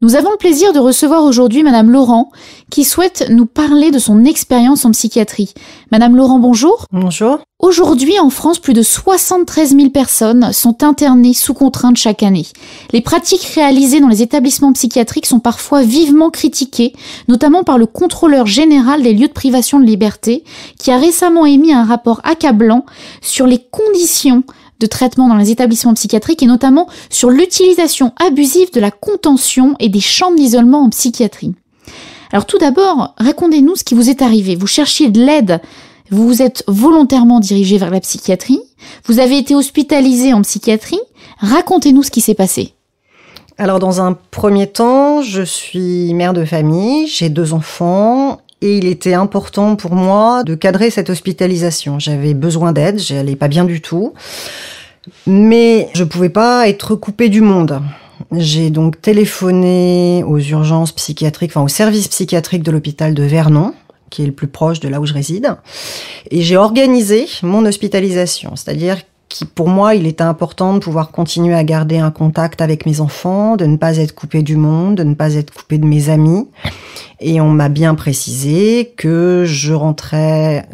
Nous avons le plaisir de recevoir aujourd'hui Madame Laurent, qui souhaite nous parler de son expérience en psychiatrie. Madame Laurent, bonjour. Bonjour. Aujourd'hui, en France, plus de 73 000 personnes sont internées sous contrainte chaque année. Les pratiques réalisées dans les établissements psychiatriques sont parfois vivement critiquées, notamment par le contrôleur général des lieux de privation de liberté, qui a récemment émis un rapport accablant sur les conditions de traitement dans les établissements psychiatriques et notamment sur l'utilisation abusive de la contention et des chambres d'isolement en psychiatrie. Alors tout d'abord, racontez-nous ce qui vous est arrivé. Vous cherchiez de l'aide, vous vous êtes volontairement dirigé vers la psychiatrie, vous avez été hospitalisé en psychiatrie. Racontez-nous ce qui s'est passé. Alors dans un premier temps, je suis mère de famille, j'ai deux enfants et il était important pour moi de cadrer cette hospitalisation. J'avais besoin d'aide, j'allais pas bien du tout. Mais je pouvais pas être coupée du monde. J'ai donc téléphoné aux urgences psychiatriques, enfin au service psychiatrique de l'hôpital de Vernon, qui est le plus proche de là où je réside. Et j'ai organisé mon hospitalisation. C'est-à-dire qui, pour moi, il était important de pouvoir continuer à garder un contact avec mes enfants, de ne pas être coupé du monde, de ne pas être coupé de mes amis. Et on m'a bien précisé que je rentrais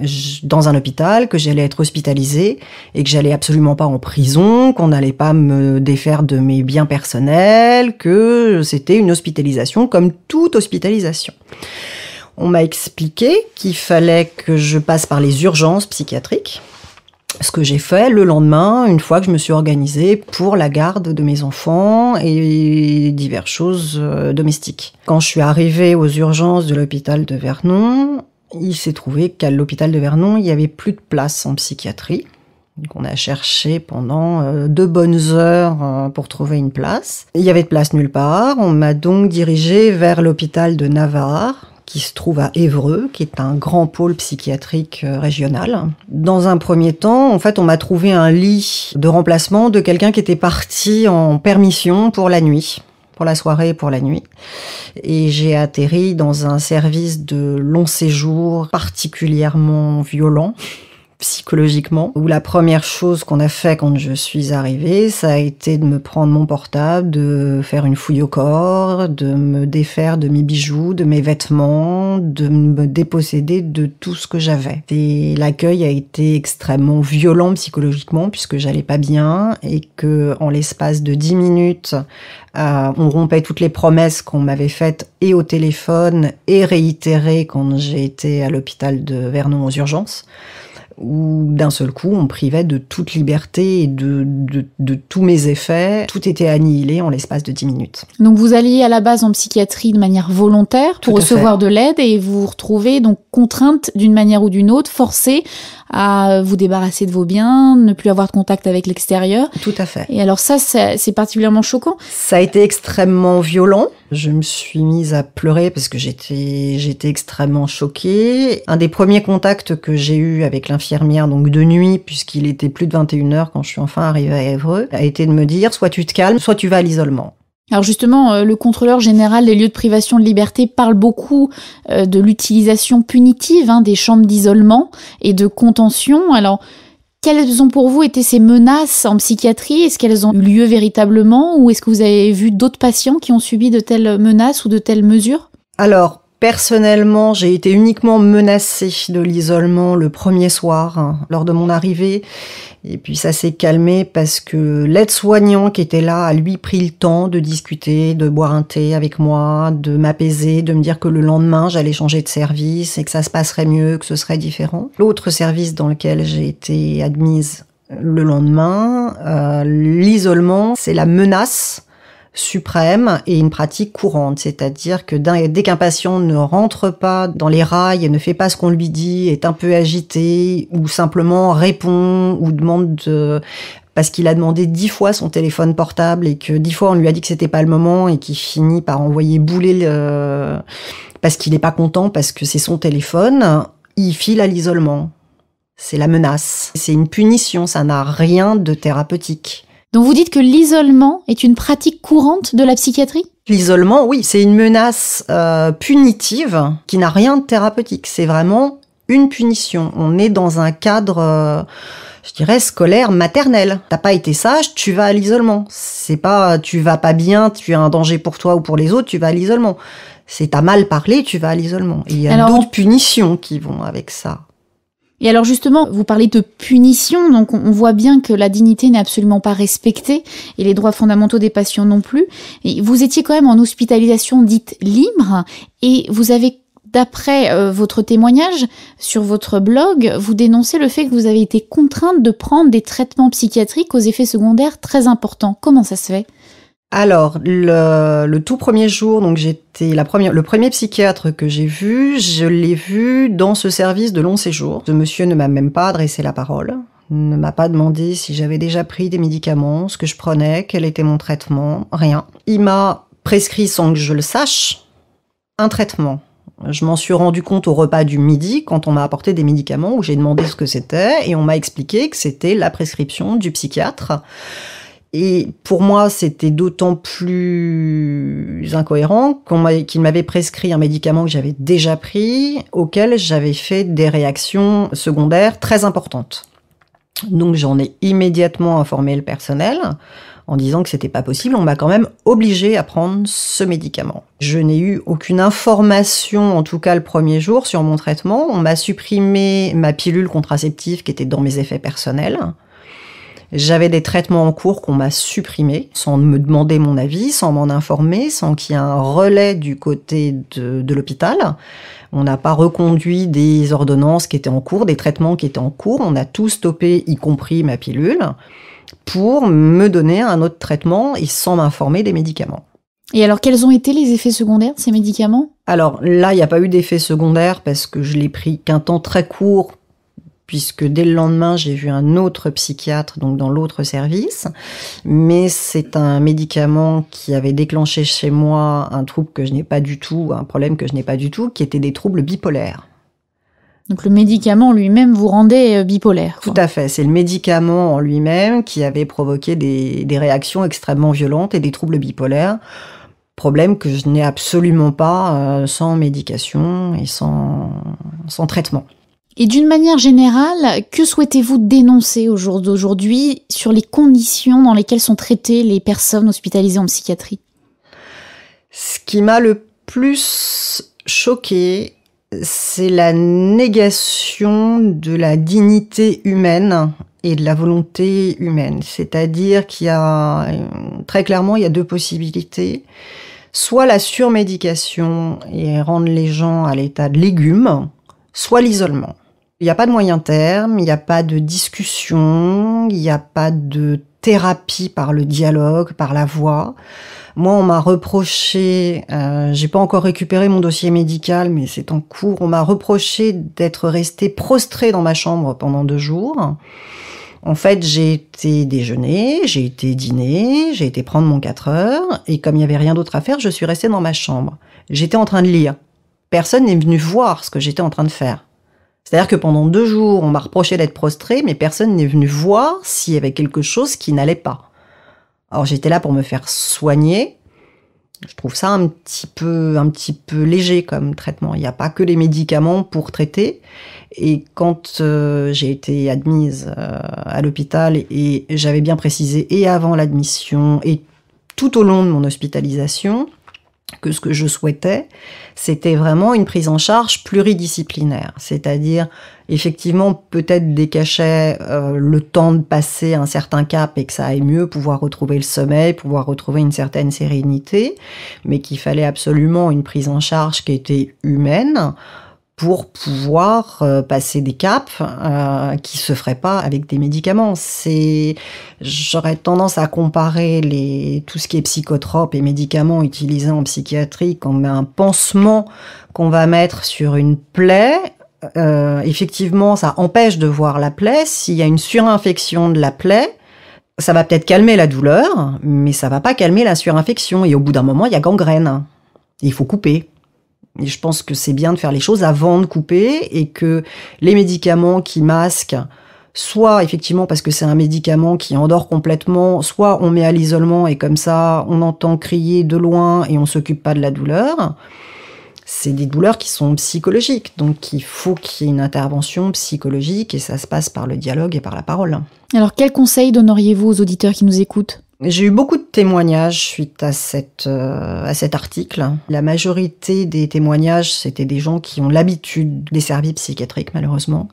dans un hôpital, que j'allais être hospitalisée et que j'allais absolument pas en prison, qu'on n'allait pas me défaire de mes biens personnels, que c'était une hospitalisation comme toute hospitalisation. On m'a expliqué qu'il fallait que je passe par les urgences psychiatriques ce que j'ai fait le lendemain, une fois que je me suis organisée pour la garde de mes enfants et diverses choses euh, domestiques. Quand je suis arrivée aux urgences de l'hôpital de Vernon, il s'est trouvé qu'à l'hôpital de Vernon, il n'y avait plus de place en psychiatrie. Donc on a cherché pendant euh, deux bonnes heures euh, pour trouver une place. Il n'y avait de place nulle part. On m'a donc dirigée vers l'hôpital de Navarre, qui se trouve à Évreux, qui est un grand pôle psychiatrique euh, régional. Dans un premier temps, en fait, on m'a trouvé un lit de remplacement de quelqu'un qui était parti en permission pour la nuit pour la soirée et pour la nuit. Et j'ai atterri dans un service de long séjour particulièrement violent, psychologiquement, où la première chose qu'on a fait quand je suis arrivée, ça a été de me prendre mon portable, de faire une fouille au corps, de me défaire de mes bijoux, de mes vêtements, de me déposséder de tout ce que j'avais. Et l'accueil a été extrêmement violent psychologiquement puisque j'allais pas bien et que en l'espace de dix minutes, euh, on rompait toutes les promesses qu'on m'avait faites et au téléphone et réitérées quand j'ai été à l'hôpital de Vernon aux urgences où d'un seul coup on privait de toute liberté et de, de, tous mes effets. Tout était annihilé en l'espace de 10 minutes. Donc vous alliez à la base en psychiatrie de manière volontaire pour recevoir de l'aide et vous vous retrouvez donc contrainte d'une manière ou d'une autre, forcée à vous débarrasser de vos biens, ne plus avoir de contact avec l'extérieur. Tout à fait. Et alors ça, c'est particulièrement choquant. Ça a été extrêmement violent je me suis mise à pleurer parce que j'étais j'étais extrêmement choquée. Un des premiers contacts que j'ai eu avec l'infirmière donc de nuit puisqu'il était plus de 21h quand je suis enfin arrivée à Évreux a été de me dire soit tu te calmes, soit tu vas à l'isolement. Alors justement, euh, le contrôleur général des lieux de privation de liberté parle beaucoup euh, de l'utilisation punitive hein, des chambres d'isolement et de contention. Alors quelles ont pour vous été ces menaces en psychiatrie Est-ce qu'elles ont eu lieu véritablement ou est-ce que vous avez vu d'autres patients qui ont subi de telles menaces ou de telles mesures Alors, Personnellement, j'ai été uniquement menacée de l'isolement le premier soir hein, lors de mon arrivée. Et puis ça s'est calmé parce que l'aide-soignant qui était là a lui pris le temps de discuter, de boire un thé avec moi, de m'apaiser, de me dire que le lendemain j'allais changer de service et que ça se passerait mieux, que ce serait différent. L'autre service dans lequel j'ai été admise le lendemain, euh, l'isolement, c'est la menace suprême et une pratique courante. C'est-à-dire que dès qu'un patient ne rentre pas dans les rails et ne fait pas ce qu'on lui dit, est un peu agité ou simplement répond ou demande parce qu'il a demandé dix fois son téléphone portable et que dix fois on lui a dit que c'était pas le moment et qu'il finit par envoyer bouler parce qu'il n'est pas content parce que c'est son téléphone, il file à l'isolement. C'est la menace. C'est une punition, ça n'a rien de thérapeutique. Donc vous dites que l'isolement est une pratique courante de la psychiatrie L'isolement, oui, c'est une menace euh, punitive qui n'a rien de thérapeutique. C'est vraiment une punition. On est dans un cadre, euh, je dirais, scolaire maternel. T'as pas été sage, tu vas à l'isolement. C'est pas, tu vas pas bien, tu as un danger pour toi ou pour les autres, tu vas à l'isolement. C'est t'as mal parlé, tu vas à l'isolement. Il y a d'autres punitions qui vont avec ça. Et alors justement, vous parlez de punition, donc on voit bien que la dignité n'est absolument pas respectée et les droits fondamentaux des patients non plus. vous étiez quand même en hospitalisation dite libre et vous avez D'après euh, votre témoignage sur votre blog, vous dénoncez le fait que vous avez été contrainte de prendre des traitements psychiatriques aux effets secondaires très importants. Comment ça se fait alors, le, tout premier jour, donc j'étais la première, le premier psychiatre que j'ai vu, je l'ai vu dans ce service de long séjour. Ce monsieur ne m'a même pas adressé la parole, ne m'a pas demandé si j'avais déjà pris des médicaments, ce que je prenais, quel était mon traitement, rien. Il m'a prescrit sans que je le sache un traitement. Je m'en suis rendu compte au repas du midi quand on m'a apporté des médicaments où j'ai demandé ce que c'était et on m'a expliqué que c'était la prescription du psychiatre et pour moi, c'était d'autant plus incohérent qu'il m'avait prescrit un médicament que j'avais déjà pris, auquel j'avais fait des réactions secondaires très importantes. Donc j'en ai immédiatement informé le personnel en disant que c'était pas possible, on m'a quand même obligé à prendre ce médicament. Je n'ai eu aucune information, en tout cas le premier jour, sur mon traitement. On m'a supprimé ma pilule contraceptive qui était dans mes effets personnels. J'avais des traitements en cours qu'on m'a supprimés sans me demander mon avis, sans m'en informer, sans qu'il y ait un relais du côté de, l'hôpital. On n'a pas reconduit des ordonnances qui étaient en cours, des traitements qui étaient en cours. On a tout stoppé, y compris ma pilule, pour me donner un autre traitement et sans m'informer des médicaments. Et alors, quels ont été les effets secondaires de ces médicaments Alors là, il n'y a pas eu d'effet secondaires parce que je l'ai pris qu'un temps très court puisque dès le lendemain, j'ai vu un autre psychiatre, donc dans l'autre service. Mais c'est un médicament qui avait déclenché chez moi un trouble que je n'ai pas du tout, un problème que je n'ai pas du tout, qui était des troubles bipolaires. Donc le médicament lui-même vous rendait euh, bipolaire. Tout à fait, c'est le médicament en lui-même qui avait provoqué des, réactions extrêmement violentes et des troubles bipolaires problème que je n'ai absolument pas euh, sans médication et sans traitement. Et d'une manière générale, que souhaitez-vous dénoncer aujourd'hui sur les conditions dans lesquelles sont traitées les personnes hospitalisées en psychiatrie Ce qui m'a le plus choqué, c'est la négation de la dignité humaine et de la volonté humaine. C'est-à-dire qu'il y a, euh, très clairement, il y a deux possibilités. Soit la surmédication et rendre les gens à l'état de légumes, soit l'isolement. Il n'y a pas de moyen terme, il n'y a pas de discussion, il n'y a pas de thérapie par le dialogue, par la voix. Moi, on m'a reproché, euh, j'ai pas encore récupéré mon dossier médical, mais c'est en cours. On m'a reproché d'être resté prostré dans ma chambre pendant deux jours. En fait, j'ai été déjeuner, j'ai été dîner, j'ai été prendre mon 4 heures, et comme il n'y avait rien d'autre à faire, je suis restée dans ma chambre. J'étais en train de lire. Personne n'est venu voir ce que j'étais en train de faire. C'est-à-dire que pendant deux jours, on m'a reproché d'être prostrée, mais personne n'est venu voir s'il y avait quelque chose qui n'allait pas. Alors j'étais là pour me faire soigner. Je trouve ça un petit peu, un petit peu léger comme traitement. Il n'y a pas que les médicaments pour traiter. Et quand euh, j'ai été admise euh, à l'hôpital et j'avais bien précisé et avant l'admission et tout au long de mon hospitalisation, que ce que je souhaitais, c'était vraiment une prise en charge pluridisciplinaire, c'est-à-dire effectivement peut-être décacher euh, le temps de passer un certain cap et que ça aille mieux, pouvoir retrouver le sommeil, pouvoir retrouver une certaine sérénité, mais qu'il fallait absolument une prise en charge qui était humaine, pour pouvoir euh, passer des caps euh, qui se feraient pas avec des médicaments. C'est, j'aurais tendance à comparer les tout ce qui est psychotrope et médicaments utilisés en psychiatrie comme un pansement qu'on va mettre sur une plaie. Euh, effectivement, ça empêche de voir la plaie. S'il y a une surinfection de la plaie, ça va peut-être calmer la douleur, mais ça va pas calmer la surinfection. Et au bout d'un moment, il y a gangrène. Il faut couper. Et je pense que c'est bien de faire les choses avant de couper et que les médicaments qui masquent, soit effectivement parce que c'est un médicament qui endort complètement, soit on met à l'isolement et comme ça on entend crier de loin et on s'occupe pas de la douleur. C'est des douleurs qui sont psychologiques, donc il faut qu'il y ait une intervention psychologique et ça se passe par le dialogue et par la parole. Alors quel conseil donneriez-vous aux auditeurs qui nous écoutent j'ai eu beaucoup de témoignages suite euh, à, cet article. La majorité des témoignages, c'était des gens qui ont l'habitude des services psychiatriques, malheureusement,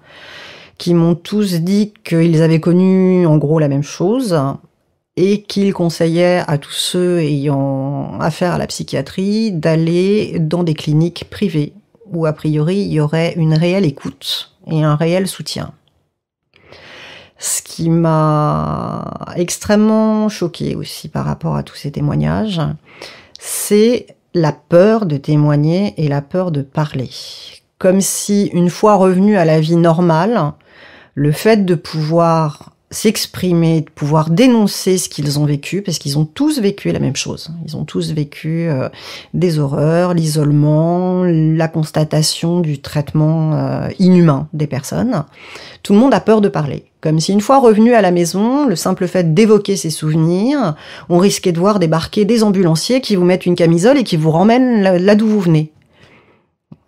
qui m'ont tous dit qu'ils avaient connu en gros la même chose et qu'ils conseillaient à tous ceux ayant affaire à la psychiatrie d'aller dans des cliniques privées où a priori il y aurait une réelle écoute et un réel soutien. Ce qui m'a extrêmement choqué aussi par rapport à tous ces témoignages, c'est la peur de témoigner et la peur de parler. Comme si, une fois revenu à la vie normale, le fait de pouvoir s'exprimer, de pouvoir dénoncer ce qu'ils ont vécu, parce qu'ils ont tous vécu la même chose. Ils ont tous vécu euh, des horreurs, l'isolement, la constatation du traitement euh, inhumain des personnes. Tout le monde a peur de parler. Comme si une fois revenu à la maison, le simple fait d'évoquer ses souvenirs, on risquait de voir débarquer des ambulanciers qui vous mettent une camisole et qui vous ramènent là d'où vous venez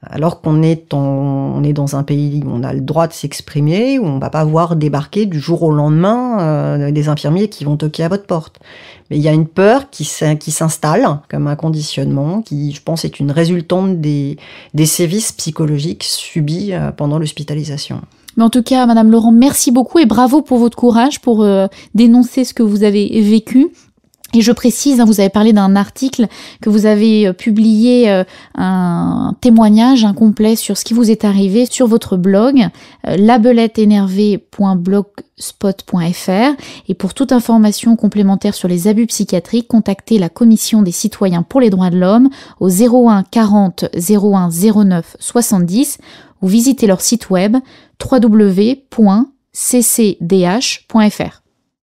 alors qu'on est, on est dans un pays où on a le droit de s'exprimer, où on va pas voir débarquer du jour au lendemain euh, des infirmiers qui vont toquer à votre porte. Mais il y a une peur qui s'installe comme un conditionnement qui, je pense, est une résultante des, des sévices psychologiques subis euh, pendant l'hospitalisation. Mais en tout cas, Madame Laurent, merci beaucoup et bravo pour votre courage, pour euh, dénoncer ce que vous avez vécu et je précise, hein, vous avez parlé d'un article que vous avez euh, publié, euh, un témoignage incomplet sur ce qui vous est arrivé sur votre blog, euh, Et pour toute information complémentaire sur les abus psychiatriques, contactez la Commission des citoyens pour les droits de l'homme au 01 40 01 09 70 ou visitez leur site web www.ccdh.fr.